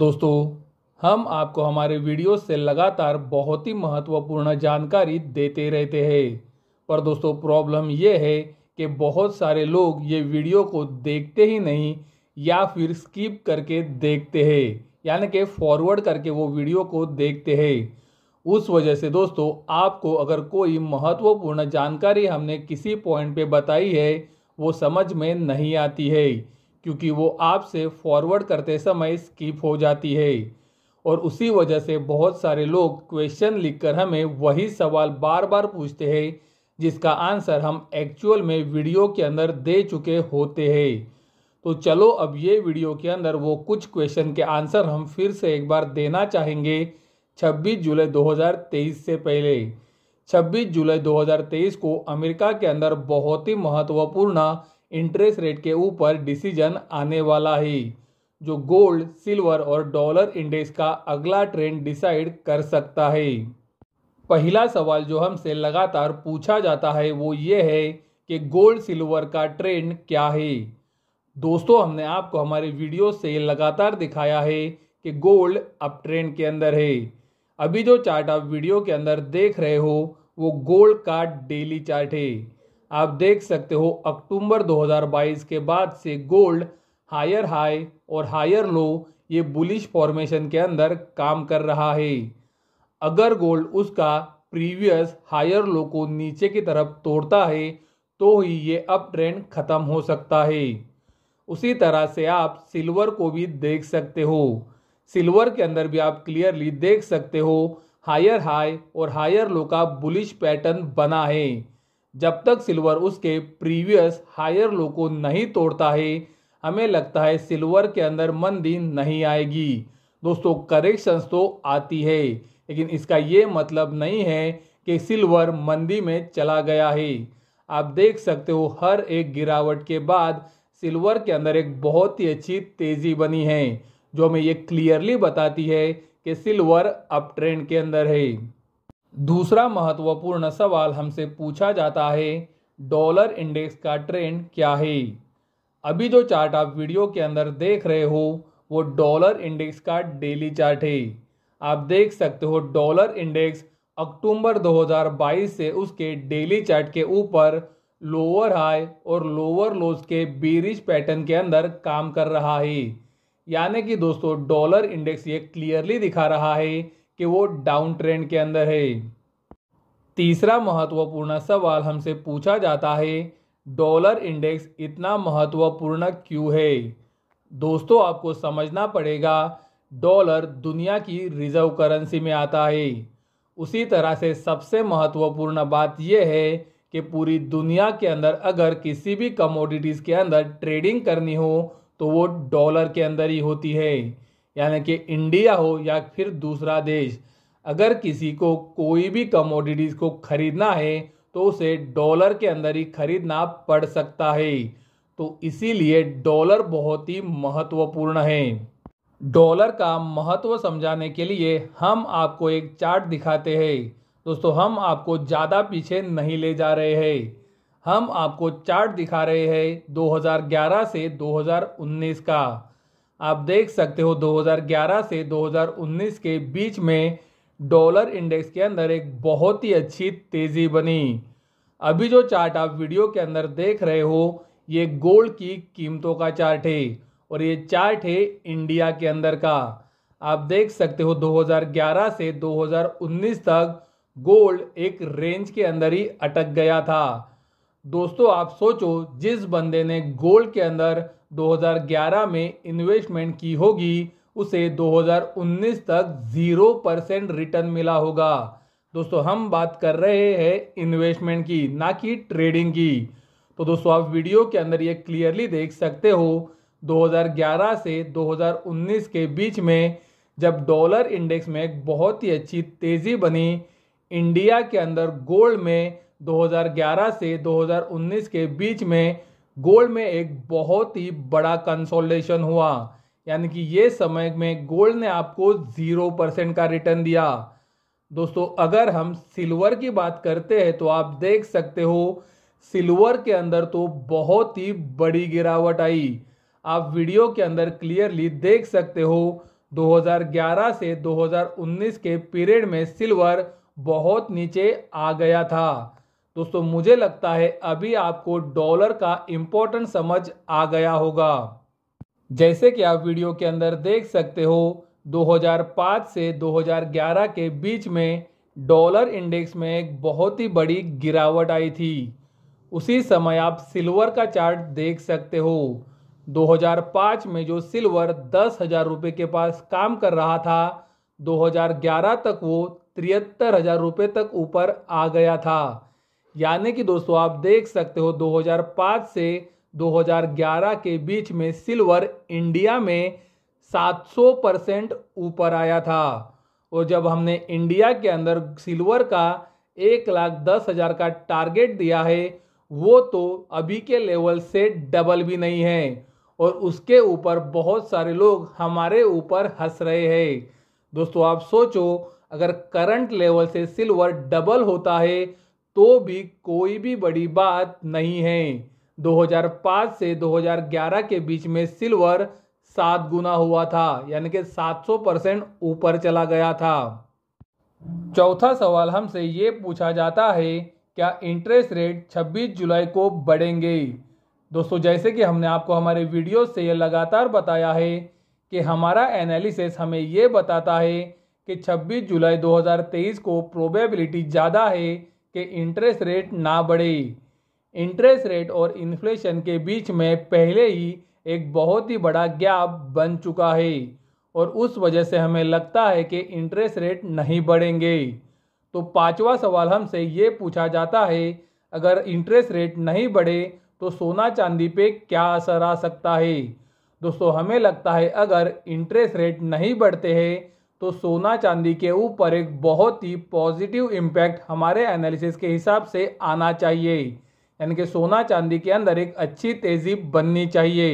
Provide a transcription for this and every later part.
दोस्तों हम आपको हमारे वीडियो से लगातार बहुत ही महत्वपूर्ण जानकारी देते रहते हैं पर दोस्तों प्रॉब्लम ये है कि बहुत सारे लोग ये वीडियो को देखते ही नहीं या फिर स्किप करके देखते हैं यानी कि फॉरवर्ड करके वो वीडियो को देखते हैं उस वजह से दोस्तों आपको अगर कोई महत्वपूर्ण जानकारी हमने किसी पॉइंट पे बताई है वो समझ में नहीं आती है क्योंकि वो आपसे फॉरवर्ड करते समय स्किप हो जाती है और उसी वजह से बहुत सारे लोग क्वेश्चन लिखकर हमें वही सवाल बार बार पूछते हैं जिसका आंसर हम एक्चुअल में वीडियो के अंदर दे चुके होते हैं तो चलो अब ये वीडियो के अंदर वो कुछ क्वेश्चन के आंसर हम फिर से एक बार देना चाहेंगे 26 जुलाई 2023 से पहले 26 जुलाई 2023 को अमेरिका के अंदर बहुत ही महत्वपूर्ण इंटरेस्ट रेट के ऊपर डिसीजन आने वाला है जो गोल्ड सिल्वर और डॉलर इंडेक्स का अगला ट्रेंड डिसाइड कर सकता है पहला सवाल जो हमसे लगातार पूछा जाता है वो ये है कि गोल्ड सिल्वर का ट्रेंड क्या है दोस्तों हमने आपको हमारे वीडियो से लगातार दिखाया है कि गोल्ड अब ट्रेंड के अंदर है अभी जो चार्ट आप वीडियो के अंदर देख रहे हो वो गोल्ड का डेली चार्ट है आप देख सकते हो अक्टूबर 2022 के बाद से गोल्ड हायर हाई और हायर लो ये बुलिश फॉर्मेशन के अंदर काम कर रहा है अगर गोल्ड उसका प्रीवियस हायर लो को नीचे की तरफ तोड़ता है तो ही ये अप ट्रेंड ख़त्म हो सकता है उसी तरह से आप सिल्वर को भी देख सकते हो सिल्वर के अंदर भी आप क्लियरली देख सकते हो हायर हाई और हायर लो का बुलिश पैटर्न बना है जब तक सिल्वर उसके प्रीवियस हायर लो को नहीं तोड़ता है हमें लगता है सिल्वर के अंदर मंदी नहीं आएगी दोस्तों करेक्शंस तो आती है लेकिन इसका ये मतलब नहीं है कि सिल्वर मंदी में चला गया है आप देख सकते हो हर एक गिरावट के बाद सिल्वर के अंदर एक बहुत ही अच्छी तेज़ी बनी है जो हमें ये क्लियरली बताती है कि सिल्वर अप ट्रेंड के अंदर है दूसरा महत्वपूर्ण सवाल हमसे पूछा जाता है डॉलर इंडेक्स का ट्रेंड क्या है अभी जो चार्ट आप वीडियो के अंदर देख रहे हो वो डॉलर इंडेक्स का डेली चार्ट है आप देख सकते हो डॉलर इंडेक्स अक्टूबर 2022 से उसके डेली चार्ट के ऊपर लोअर हाई और लोअर लोज के बीरिज पैटर्न के अंदर काम कर रहा है यानी कि दोस्तों डॉलर इंडेक्स ये क्लियरली दिखा रहा है कि वो डाउन ट्रेंड के अंदर है तीसरा महत्वपूर्ण सवाल हमसे पूछा जाता है डॉलर इंडेक्स इतना महत्वपूर्ण क्यों है दोस्तों आपको समझना पड़ेगा डॉलर दुनिया की रिजर्व करेंसी में आता है उसी तरह से सबसे महत्वपूर्ण बात यह है कि पूरी दुनिया के अंदर अगर किसी भी कमोडिटीज़ के अंदर ट्रेडिंग करनी हो तो वो डॉलर के अंदर ही होती है यानी कि इंडिया हो या फिर दूसरा देश अगर किसी को कोई भी कमोडिटीज़ को खरीदना है तो उसे डॉलर के अंदर ही खरीदना पड़ सकता है तो इसीलिए डॉलर बहुत ही महत्वपूर्ण है डॉलर का महत्व समझाने के लिए हम आपको एक चार्ट दिखाते हैं दोस्तों हम आपको ज़्यादा पीछे नहीं ले जा रहे हैं हम आपको चार्ट दिखा रहे हैं 2011 से 2019 का आप देख सकते हो 2011 से 2019 के बीच में डॉलर इंडेक्स के अंदर एक बहुत ही अच्छी तेज़ी बनी अभी जो चार्ट आप वीडियो के अंदर देख रहे हो ये गोल्ड की कीमतों का चार्ट है और ये चार्ट है इंडिया के अंदर का आप देख सकते हो 2011 से 2019 तक गोल्ड एक रेंज के अंदर ही अटक गया था दोस्तों आप सोचो जिस बंदे ने गोल्ड के अंदर 2011 में इन्वेस्टमेंट की होगी उसे 2019 तक जीरो परसेंट रिटर्न मिला होगा दोस्तों हम बात कर रहे हैं इन्वेस्टमेंट की ना कि ट्रेडिंग की तो दोस्तों आप वीडियो के अंदर ये क्लियरली देख सकते हो 2011 से 2019 के बीच में जब डॉलर इंडेक्स में एक बहुत ही अच्छी तेज़ी बनी इंडिया के अंदर गोल्ड में 2011 से 2019 के बीच में गोल्ड में एक बहुत ही बड़ा कंसोलिडेशन हुआ यानी कि ये समय में गोल्ड ने आपको ज़ीरो परसेंट का रिटर्न दिया दोस्तों अगर हम सिल्वर की बात करते हैं तो आप देख सकते हो सिल्वर के अंदर तो बहुत ही बड़ी गिरावट आई आप वीडियो के अंदर क्लियरली देख सकते हो 2011 से 2019 के पीरियड में सिल्वर बहुत नीचे आ गया था दोस्तों मुझे लगता है अभी आपको डॉलर का इम्पोर्टेंट समझ आ गया होगा जैसे कि आप वीडियो के अंदर देख सकते हो 2005 से 2011 के बीच में डॉलर इंडेक्स में एक बहुत ही बड़ी गिरावट आई थी उसी समय आप सिल्वर का चार्ट देख सकते हो 2005 में जो सिल्वर दस हज़ार रुपये के पास काम कर रहा था 2011 तक वो तिहत्तर हज़ार रुपये तक ऊपर आ गया था यानी कि दोस्तों आप देख सकते हो 2005 से 2011 के बीच में सिल्वर इंडिया में 700 परसेंट ऊपर आया था और जब हमने इंडिया के अंदर सिल्वर का एक लाख दस हज़ार का टारगेट दिया है वो तो अभी के लेवल से डबल भी नहीं है और उसके ऊपर बहुत सारे लोग हमारे ऊपर हंस रहे हैं दोस्तों आप सोचो अगर करंट लेवल से सिल्वर डबल होता है तो भी कोई भी बड़ी बात नहीं है 2005 से 2011 के बीच में सिल्वर सात गुना हुआ था यानी कि 700 परसेंट ऊपर चला गया था चौथा सवाल हमसे ये पूछा जाता है क्या इंटरेस्ट रेट 26 जुलाई को बढ़ेंगे दोस्तों जैसे कि हमने आपको हमारे वीडियो से लगातार बताया है कि हमारा एनालिसिस हमें ये बताता है कि 26 जुलाई 2023 को प्रोबेबिलिटी ज़्यादा है कि इंटरेस्ट रेट ना बढ़े इंटरेस्ट रेट और इन्फ्लेशन के बीच में पहले ही एक बहुत ही बड़ा गैप बन चुका है और उस वजह से हमें लगता है कि इंटरेस्ट रेट नहीं बढ़ेंगे तो पांचवा सवाल हमसे ये पूछा जाता है अगर इंटरेस्ट रेट नहीं बढ़े तो सोना चांदी पे क्या असर आ सकता है दोस्तों हमें लगता है अगर इंटरेस्ट रेट नहीं बढ़ते हैं तो सोना चांदी के ऊपर एक बहुत ही पॉजिटिव इम्पैक्ट हमारे एनालिसिस के हिसाब से आना चाहिए यानी कि सोना चांदी के अंदर एक अच्छी तेज़ी बननी चाहिए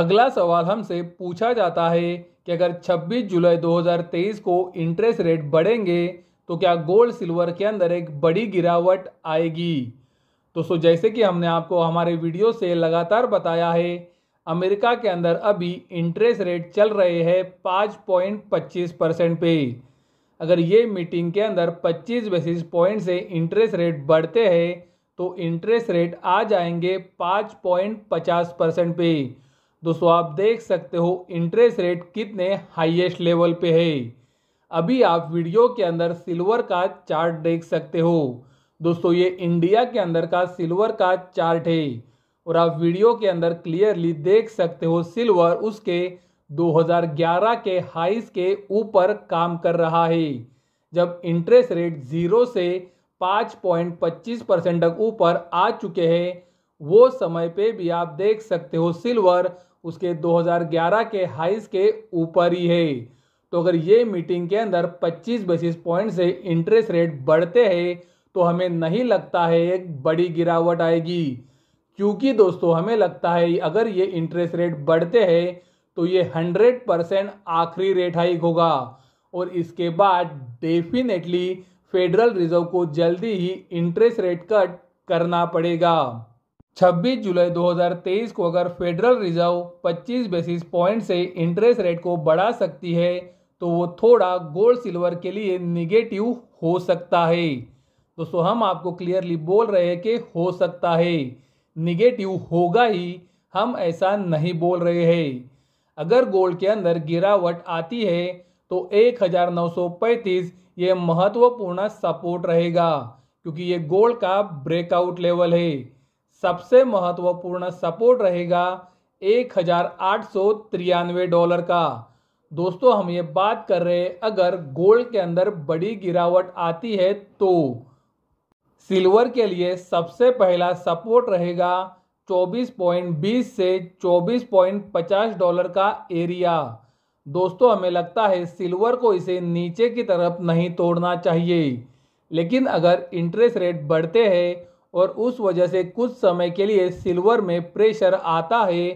अगला सवाल हमसे पूछा जाता है कि अगर 26 जुलाई 2023 को इंटरेस्ट रेट बढ़ेंगे तो क्या गोल्ड सिल्वर के अंदर एक बड़ी गिरावट आएगी दोस्तों जैसे कि हमने आपको हमारे वीडियो से लगातार बताया है अमेरिका के अंदर अभी इंटरेस्ट रेट चल रहे हैं पाँच पॉइंट पच्चीस परसेंट पे अगर ये मीटिंग के अंदर पच्चीस बेसिस पॉइंट से इंटरेस्ट रेट बढ़ते हैं तो इंटरेस्ट रेट आ जाएंगे पाँच पॉइंट पचास परसेंट पे दोस्तों आप देख सकते हो इंटरेस्ट रेट कितने हाईएस्ट लेवल पे है अभी आप वीडियो के अंदर सिल्वर का चार्ट देख सकते हो दोस्तों ये इंडिया के अंदर का सिल्वर का चार्ट है और आप वीडियो के अंदर क्लियरली देख सकते हो सिल्वर उसके 2011 के हाइस के ऊपर काम कर रहा है जब इंटरेस्ट रेट जीरो से 5.25 परसेंट तक ऊपर आ चुके हैं वो समय पे भी आप देख सकते हो सिल्वर उसके 2011 के हाइस के ऊपर ही है तो अगर ये मीटिंग के अंदर 25 बेसिस पॉइंट से इंटरेस्ट रेट बढ़ते हैं तो हमें नहीं लगता है एक बड़ी गिरावट आएगी क्योंकि दोस्तों हमें लगता है अगर ये इंटरेस्ट रेट बढ़ते हैं तो ये हंड्रेड परसेंट आखिरी रेट हाइक होगा और इसके बाद डेफिनेटली फेडरल रिजर्व को जल्दी ही इंटरेस्ट रेट कट करना पड़ेगा 26 जुलाई 2023 को अगर फेडरल रिजर्व 25 बेसिस पॉइंट से इंटरेस्ट रेट को बढ़ा सकती है तो वो थोड़ा गोल्ड सिल्वर के लिए निगेटिव हो सकता है दोस्तों हम आपको क्लियरली बोल रहे हैं कि हो सकता है निगेटिव होगा ही हम ऐसा नहीं बोल रहे हैं अगर गोल्ड के अंदर गिरावट आती है तो 1935 ये महत्वपूर्ण सपोर्ट रहेगा क्योंकि ये गोल्ड का ब्रेकआउट लेवल है सबसे महत्वपूर्ण सपोर्ट रहेगा एक डॉलर का दोस्तों हम ये बात कर रहे हैं अगर गोल्ड के अंदर बड़ी गिरावट आती है तो सिल्वर के लिए सबसे पहला सपोर्ट रहेगा 24.20 से 24.50 डॉलर का एरिया दोस्तों हमें लगता है सिल्वर को इसे नीचे की तरफ नहीं तोड़ना चाहिए लेकिन अगर इंटरेस्ट रेट बढ़ते हैं और उस वजह से कुछ समय के लिए सिल्वर में प्रेशर आता है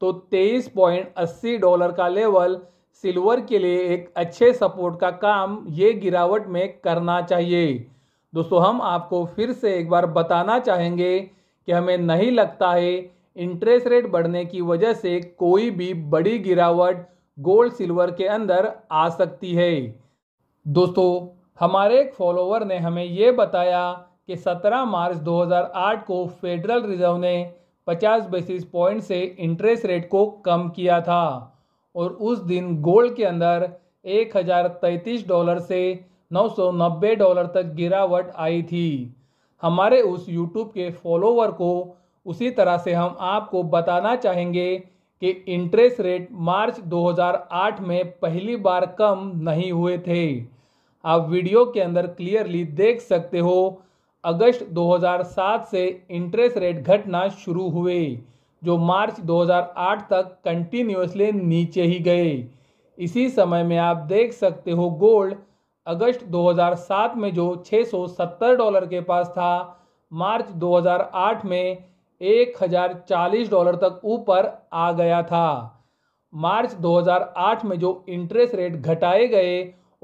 तो 23.80 डॉलर का लेवल सिल्वर के लिए एक अच्छे सपोर्ट का काम ये गिरावट में करना चाहिए दोस्तों हम आपको फिर से एक बार बताना चाहेंगे कि हमें नहीं लगता है इंटरेस्ट रेट बढ़ने की वजह से कोई भी बड़ी गिरावट गोल्ड सिल्वर के अंदर आ सकती है दोस्तों हमारे एक फॉलोवर ने हमें ये बताया कि 17 मार्च 2008 को फेडरल रिजर्व ने 50 बेसिस पॉइंट से इंटरेस्ट रेट को कम किया था और उस दिन गोल्ड के अंदर एक डॉलर से 990 डॉलर तक गिरावट आई थी हमारे उस यूट्यूब के फॉलोवर को उसी तरह से हम आपको बताना चाहेंगे कि इंटरेस्ट रेट मार्च 2008 में पहली बार कम नहीं हुए थे आप वीडियो के अंदर क्लियरली देख सकते हो अगस्त 2007 से इंटरेस्ट रेट घटना शुरू हुए जो मार्च 2008 तक कंटिन्यूसली नीचे ही गए इसी समय में आप देख सकते हो गोल्ड अगस्त 2007 में जो 670 डॉलर के पास था मार्च 2008 में 1040 डॉलर तक ऊपर आ गया था मार्च 2008 में जो इंटरेस्ट रेट घटाए गए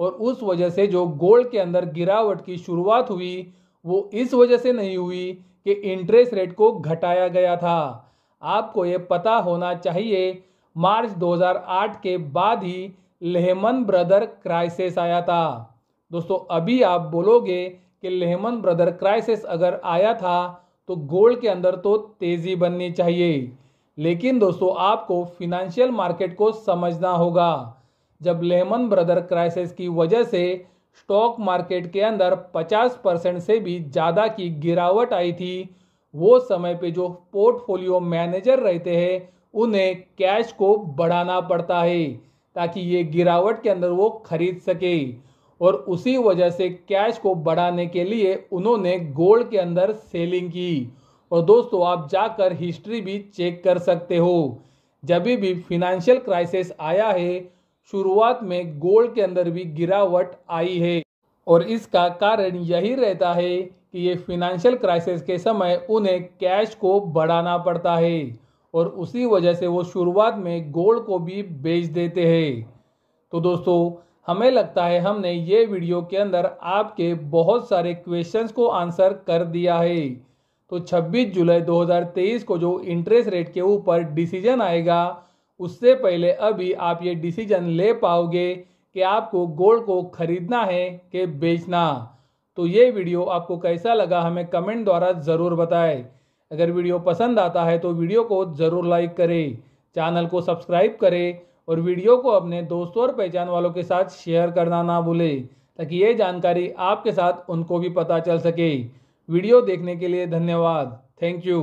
और उस वजह से जो गोल्ड के अंदर गिरावट की शुरुआत हुई वो इस वजह से नहीं हुई कि इंटरेस्ट रेट को घटाया गया था आपको ये पता होना चाहिए मार्च 2008 के बाद ही लेहमन ब्रदर क्राइसिस आया था दोस्तों अभी आप बोलोगे कि लेहमन ब्रदर क्राइसिस अगर आया था तो गोल्ड के अंदर तो तेज़ी बननी चाहिए लेकिन दोस्तों आपको फिनंशियल मार्केट को समझना होगा जब लेहमन ब्रदर क्राइसिस की वजह से स्टॉक मार्केट के अंदर 50 परसेंट से भी ज़्यादा की गिरावट आई थी वो समय पे जो पोर्टफोलियो मैनेजर रहते हैं उन्हें कैश को बढ़ाना पड़ता है ताकि ये गिरावट के अंदर वो खरीद सके और उसी वजह से कैश को बढ़ाने के लिए उन्होंने गोल्ड के अंदर सेलिंग की और दोस्तों आप जाकर हिस्ट्री भी चेक कर सकते हो जब भी फिनेंशियल क्राइसिस आया है शुरुआत में गोल्ड के अंदर भी गिरावट आई है और इसका कारण यही रहता है कि ये फिनेंशियल क्राइसिस के समय उन्हें कैश को बढ़ाना पड़ता है और उसी वजह से वो शुरुआत में गोल्ड को भी बेच देते हैं तो दोस्तों हमें लगता है हमने ये वीडियो के अंदर आपके बहुत सारे क्वेश्चंस को आंसर कर दिया है तो 26 जुलाई 2023 को जो इंटरेस्ट रेट के ऊपर डिसीजन आएगा उससे पहले अभी आप ये डिसीजन ले पाओगे कि आपको गोल्ड को खरीदना है कि बेचना तो ये वीडियो आपको कैसा लगा हमें कमेंट द्वारा ज़रूर बताएं अगर वीडियो पसंद आता है तो वीडियो को ज़रूर लाइक करें चैनल को सब्सक्राइब करें और वीडियो को अपने दोस्तों और पहचान वालों के साथ शेयर करना ना भूलें ताकि ये जानकारी आपके साथ उनको भी पता चल सके वीडियो देखने के लिए धन्यवाद थैंक यू